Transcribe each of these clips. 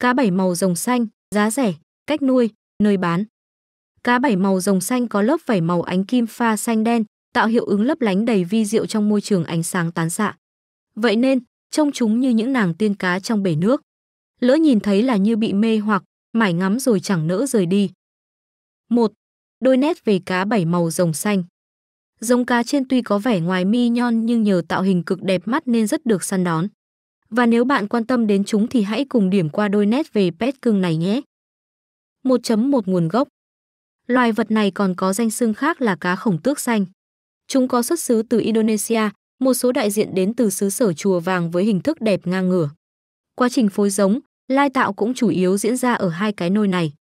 Cá bảy màu rồng xanh, giá rẻ, cách nuôi, nơi bán. Cá bảy màu rồng xanh có lớp vảy màu ánh kim pha xanh đen, tạo hiệu ứng lấp lánh đầy vi diệu trong môi trường ánh sáng tán xạ. Vậy nên, trông chúng như những nàng tiên cá trong bể nước. Lỡ nhìn thấy là như bị mê hoặc, mải ngắm rồi chẳng nỡ rời đi. 1. Đôi nét về cá bảy màu rồng xanh. Rồng cá trên tuy có vẻ ngoài mi nhon nhưng nhờ tạo hình cực đẹp mắt nên rất được săn đón. Và nếu bạn quan tâm đến chúng thì hãy cùng điểm qua đôi nét về pet cưng này nhé. 1.1 Nguồn gốc Loài vật này còn có danh xưng khác là cá khổng tước xanh. Chúng có xuất xứ từ Indonesia, một số đại diện đến từ xứ sở chùa vàng với hình thức đẹp ngang ngửa. Quá trình phối giống, lai tạo cũng chủ yếu diễn ra ở hai cái nôi này.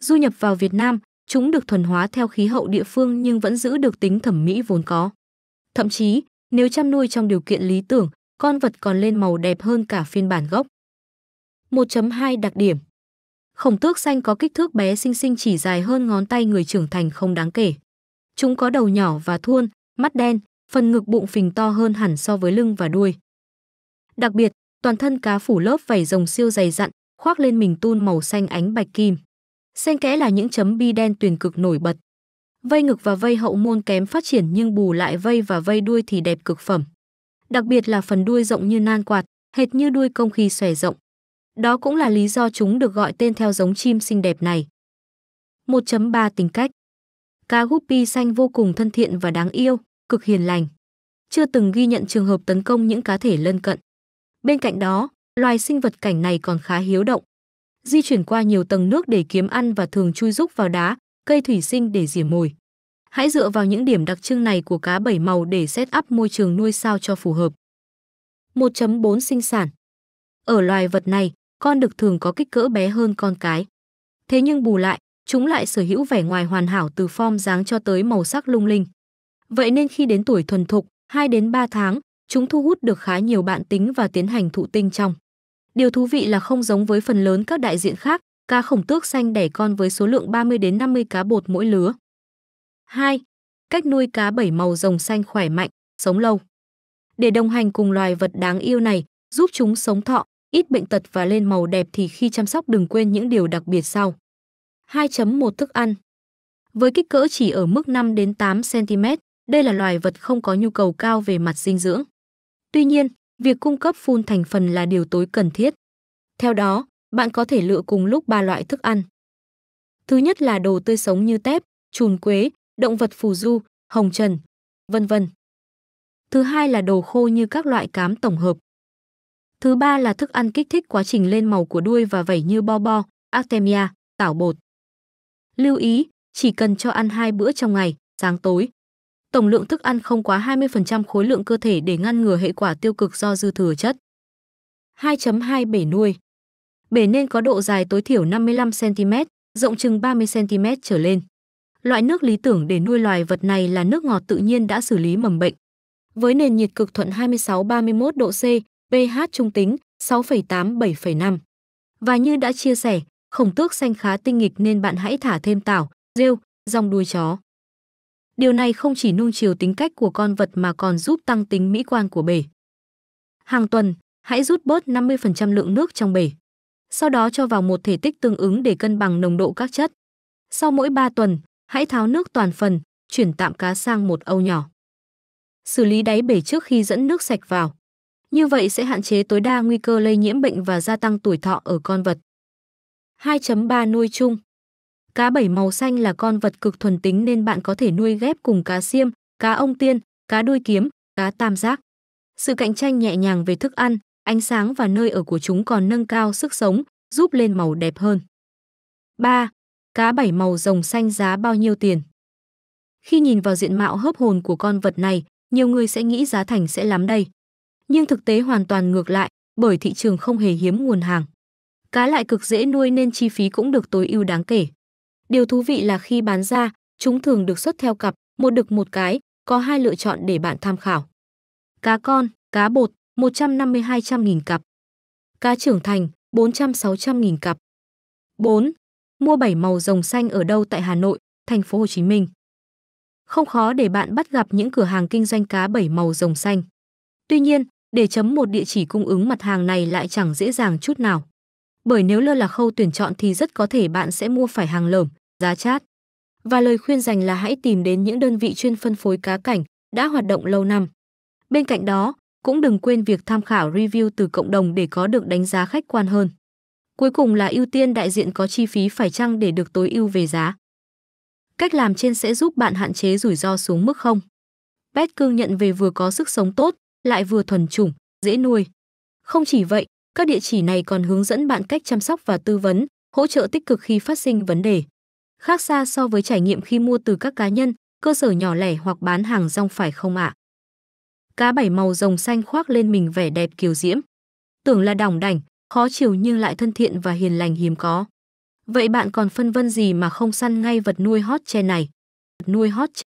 Du nhập vào Việt Nam, chúng được thuần hóa theo khí hậu địa phương nhưng vẫn giữ được tính thẩm mỹ vốn có. Thậm chí, nếu chăm nuôi trong điều kiện lý tưởng, con vật còn lên màu đẹp hơn cả phiên bản gốc. 1.2 Đặc điểm Khổng tước xanh có kích thước bé xinh xinh chỉ dài hơn ngón tay người trưởng thành không đáng kể. Chúng có đầu nhỏ và thuôn, mắt đen, phần ngực bụng phình to hơn hẳn so với lưng và đuôi. Đặc biệt, toàn thân cá phủ lớp vảy rồng siêu dày dặn, khoác lên mình tun màu xanh ánh bạch kim. Xen kẽ là những chấm bi đen tuyền cực nổi bật. Vây ngực và vây hậu môn kém phát triển nhưng bù lại vây và vây đuôi thì đẹp cực phẩm đặc biệt là phần đuôi rộng như nan quạt, hệt như đuôi công khi xòe rộng. Đó cũng là lý do chúng được gọi tên theo giống chim xinh đẹp này. 1.3 Tính cách Cá guppy xanh vô cùng thân thiện và đáng yêu, cực hiền lành. Chưa từng ghi nhận trường hợp tấn công những cá thể lân cận. Bên cạnh đó, loài sinh vật cảnh này còn khá hiếu động. Di chuyển qua nhiều tầng nước để kiếm ăn và thường chui rúc vào đá, cây thủy sinh để rỉa mồi. Hãy dựa vào những điểm đặc trưng này của cá bảy màu để set up môi trường nuôi sao cho phù hợp. 1.4 Sinh sản Ở loài vật này, con đực thường có kích cỡ bé hơn con cái. Thế nhưng bù lại, chúng lại sở hữu vẻ ngoài hoàn hảo từ form dáng cho tới màu sắc lung linh. Vậy nên khi đến tuổi thuần thục, 2 đến 3 tháng, chúng thu hút được khá nhiều bạn tính và tiến hành thụ tinh trong. Điều thú vị là không giống với phần lớn các đại diện khác, cá khổng tước xanh đẻ con với số lượng 30 đến 50 cá bột mỗi lứa. 2. Cách nuôi cá bảy màu rồng xanh khỏe mạnh, sống lâu. Để đồng hành cùng loài vật đáng yêu này, giúp chúng sống thọ, ít bệnh tật và lên màu đẹp thì khi chăm sóc đừng quên những điều đặc biệt sau. 2.1 Thức ăn Với kích cỡ chỉ ở mức 5 đến 8 cm, đây là loài vật không có nhu cầu cao về mặt dinh dưỡng. Tuy nhiên, việc cung cấp phun thành phần là điều tối cần thiết. Theo đó, bạn có thể lựa cùng lúc ba loại thức ăn. Thứ nhất là đồ tươi sống như tép, chùn quế, động vật phù du, hồng trần, vân vân. Thứ hai là đồ khô như các loại cám tổng hợp. Thứ ba là thức ăn kích thích quá trình lên màu của đuôi và vảy như bo bo, artemia, tảo bột. Lưu ý, chỉ cần cho ăn hai bữa trong ngày, sáng tối. Tổng lượng thức ăn không quá 20% khối lượng cơ thể để ngăn ngừa hệ quả tiêu cực do dư thừa chất. 2.2 Bể nuôi Bể nên có độ dài tối thiểu 55cm, rộng chừng 30cm trở lên. Loại nước lý tưởng để nuôi loài vật này là nước ngọt tự nhiên đã xử lý mầm bệnh. Với nền nhiệt cực thuận 26-31 độ C, pH trung tính 6,8-7,5. Và như đã chia sẻ, khổng tước xanh khá tinh nghịch nên bạn hãy thả thêm tảo, rêu, rong đuôi chó. Điều này không chỉ nung chiều tính cách của con vật mà còn giúp tăng tính mỹ quan của bể. Hàng tuần, hãy rút bớt 50% lượng nước trong bể. Sau đó cho vào một thể tích tương ứng để cân bằng nồng độ các chất. Sau mỗi 3 tuần, Hãy tháo nước toàn phần, chuyển tạm cá sang một âu nhỏ. Xử lý đáy bể trước khi dẫn nước sạch vào. Như vậy sẽ hạn chế tối đa nguy cơ lây nhiễm bệnh và gia tăng tuổi thọ ở con vật. 2.3 Nuôi chung Cá bảy màu xanh là con vật cực thuần tính nên bạn có thể nuôi ghép cùng cá xiêm, cá ông tiên, cá đuôi kiếm, cá tam giác. Sự cạnh tranh nhẹ nhàng về thức ăn, ánh sáng và nơi ở của chúng còn nâng cao sức sống, giúp lên màu đẹp hơn. 3 cá bảy màu rồng xanh giá bao nhiêu tiền. Khi nhìn vào diện mạo hớp hồn của con vật này, nhiều người sẽ nghĩ giá thành sẽ lắm đây. Nhưng thực tế hoàn toàn ngược lại, bởi thị trường không hề hiếm nguồn hàng. Cá lại cực dễ nuôi nên chi phí cũng được tối ưu đáng kể. Điều thú vị là khi bán ra, chúng thường được xuất theo cặp, một đực một cái, có hai lựa chọn để bạn tham khảo. Cá con, cá bột, 150-200 nghìn cặp. Cá trưởng thành, 400-600 nghìn cặp. 4 mua bảy màu rồng xanh ở đâu tại Hà Nội, thành phố Hồ Chí Minh. Không khó để bạn bắt gặp những cửa hàng kinh doanh cá bảy màu rồng xanh. Tuy nhiên, để chấm một địa chỉ cung ứng mặt hàng này lại chẳng dễ dàng chút nào. Bởi nếu lơ là khâu tuyển chọn thì rất có thể bạn sẽ mua phải hàng lởm, giá chát. Và lời khuyên dành là hãy tìm đến những đơn vị chuyên phân phối cá cảnh đã hoạt động lâu năm. Bên cạnh đó, cũng đừng quên việc tham khảo review từ cộng đồng để có được đánh giá khách quan hơn. Cuối cùng là ưu tiên đại diện có chi phí phải chăng để được tối ưu về giá. Cách làm trên sẽ giúp bạn hạn chế rủi ro xuống mức không. Pet cương nhận về vừa có sức sống tốt, lại vừa thuần chủng, dễ nuôi. Không chỉ vậy, các địa chỉ này còn hướng dẫn bạn cách chăm sóc và tư vấn, hỗ trợ tích cực khi phát sinh vấn đề. Khác xa so với trải nghiệm khi mua từ các cá nhân, cơ sở nhỏ lẻ hoặc bán hàng rong phải không ạ? À? Cá bảy màu rồng xanh khoác lên mình vẻ đẹp kiều diễm. Tưởng là đỏng đảnh, khó chịu nhưng lại thân thiện và hiền lành hiếm có. Vậy bạn còn phân vân gì mà không săn ngay vật nuôi hot trend này? Vật nuôi hot trend.